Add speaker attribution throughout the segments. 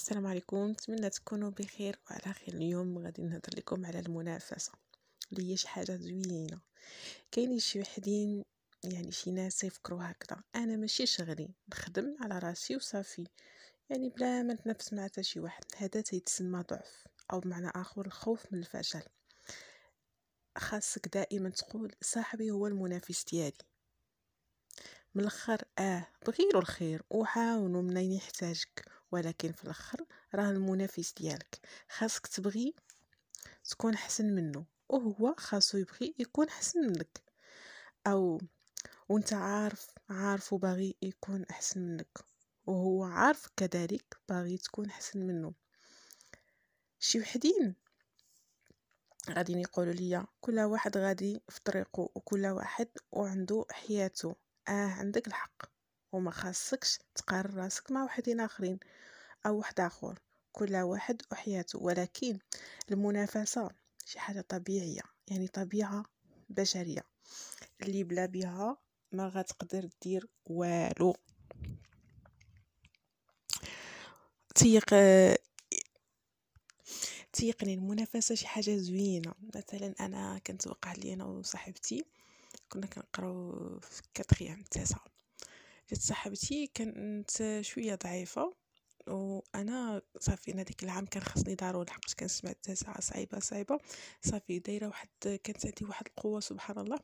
Speaker 1: السلام عليكم نتمنى تكونوا بخير وعلى خير اليوم غادي نهضر لكم على المنافسه اللي هي شي حاجه زوينه كاينين شي وحدين يعني شي ناس يفكروا هكذا انا ماشي شغلي نخدم على راسي وصافي يعني بلا ما نتنافس مع حتى شي واحد هذا تيتسمى ضعف او بمعنى اخر الخوف من الفشل خاصك دائما تقول صاحبي هو المنافس ديالي من الاخر اه بغيرو الخير وعاونو منين يحتاجك ولكن في الاخر راه المنافس ديالك خاصك تبغي تكون حسن منه وهو خاصو يبغي يكون حسن منك او وانت عارف عارف وباغي يكون احسن منك وهو عارف كذلك باغي تكون حسن منه شي وحدين غاديين يقولوا لي كل واحد غادي في طريقه وكل واحد وعنده حياته اه عندك الحق وما خاصكش تقارن راسك مع وحدين اخرين او واحد اخر كل واحد وحياته ولكن المنافسه شي حاجه طبيعيه يعني طبيعه بشريه اللي بلا بها ما غتقدر دير والو تيق تيقني المنافسه شي حاجه زوينه مثلا انا كنت وقع لي انا وصاحبتي كنا كنقراو في كاتخيام تاسعه جات صاحبتي كانت شويه ضعيفه وانا صافي انا ديك العام كان خاصني ضروري لحقاش كنسمع التاسعه صعيبه صعيبه صافي دايره واحد كانت عندي واحد القوه سبحان الله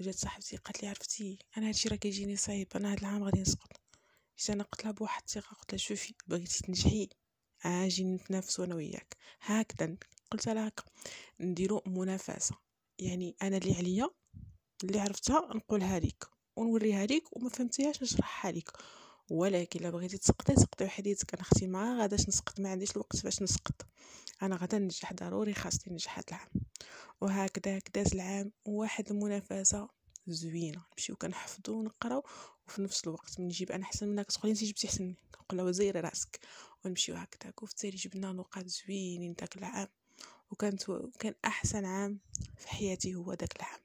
Speaker 1: وجات صاحبتي قالت لي عرفتي انا هادشي راه كيجيني صعيب انا هاد العام غادي نسقط جيت انا قلت لها بواحد الثقه قلت لها شوفي بغيتي تنجحي اجي نتنافس انا وياك هكذا قلت لها هكا نديرو منافسه يعني انا اللي عليا اللي عرفتها نقولها لك ونوريها ليك وما فهمتيهاش نشرحها ليك ولكن الا بغيتي تسقطي سقطي وحديتك انا اختي ما غاداش نسقط ما عنديش الوقت باش نسقط انا غادا ننجح ضروري خاصني ننجح هاد العام وهكذا داز العام واحد المنافسه زوينه نمشيو كنحفظو ونقراو وفي نفس الوقت من نجيب انا احسن منك تقولي انت جبتي احسن نقول لها زيري راسك ونمشيو هكذا وفي جبنا نقاط زوينين داك العام وكانت كان احسن عام في حياتي هو داك العام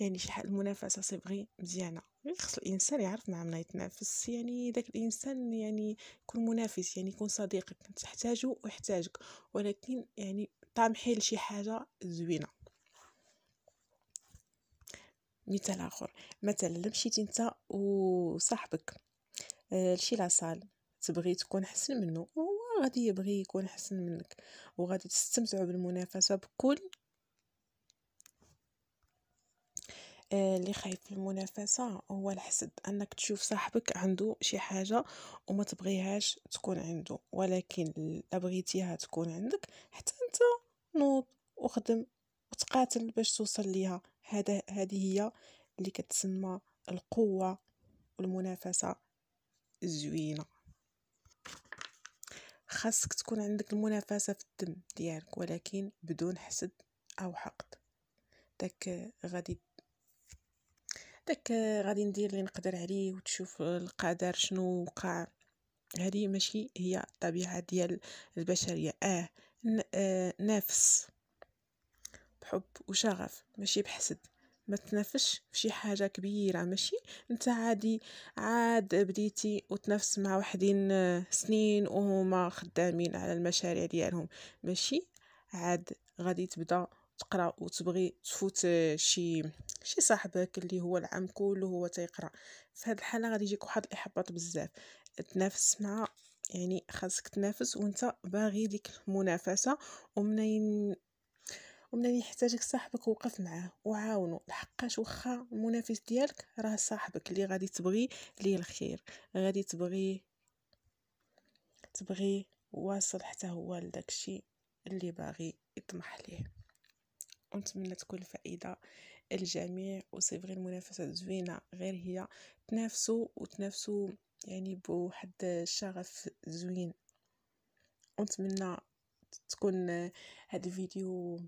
Speaker 1: يعني شحال المنافسه سي مزيانه غير خص الانسان يعرف مع نعم من يتنافس يعني داك الانسان يعني يكون منافس يعني يكون صديقك تحتاجه ويحتاجك ولكن يعني طامحي لشي حاجه زوينه مثال اخر مثلا لمشيتي مشيتي انت وصاحبك آه، لشي لاصال تبغي تكون حسن منه وهو غادي يبغي يكون حسن منك وغادي تستمتعوا بالمنافسه بكل آه، اللي خايف من المنافسة هو الحسد أنك تشوف صاحبك عنده شي حاجة وما تبغيهاش تكون عنده ولكن لبغيتيها بغيتيها تكون عندك حتى أنت نوض وخدم وتقاتل باش توصل ليها هذا هذه هي اللي كتسمى القوة والمنافسة الزوينة خاصك تكون عندك المنافسة في الدم ديالك ولكن بدون حسد أو حقد داك غادي داك غادي ندير اللي نقدر عليه وتشوف القدر شنو وقع هذه ماشي هي الطبيعه ديال البشريه اه نافس آه، بحب وشغف ماشي بحسد ما تنافسش في شي حاجه كبيره ماشي انت عادي عاد بديتي وتنافس مع وحدين آه، سنين وهما خدامين على المشاريع ديالهم ماشي عاد غادي تبدا تقرا وتبغي تفوت شي شي صاحبك اللي هو العام كله هو تيقرا في هذه الحاله غادي يجيك واحد الاحباط بزاف تنافس مع يعني خاصك تنافس وانت باغي ديك المنافسه ومنين ومنين يحتاجك صاحبك وقف معاه وعاونو لحقاش واخا المنافس ديالك راه صاحبك اللي غادي تبغي ليه الخير غادي تبغي تبغي واصل حتى هو لداكشي اللي باغي يطمح ليه ونتمنى تكون فائده الجميع وسي المنافسه زوينه غير هي تنافسوا وتنافسوا يعني بواحد الشغف زوين ونتمنى تكون هذا الفيديو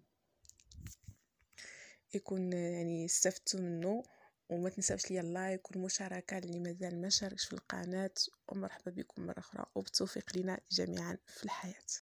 Speaker 1: يكون يعني استفدتوا منه وما تنساوش ليا اللايك والمشاركه اللي مازال ما شاركش في القناه ومرحبا بكم مره اخرى وبالتوفيق لنا جميعا في الحياه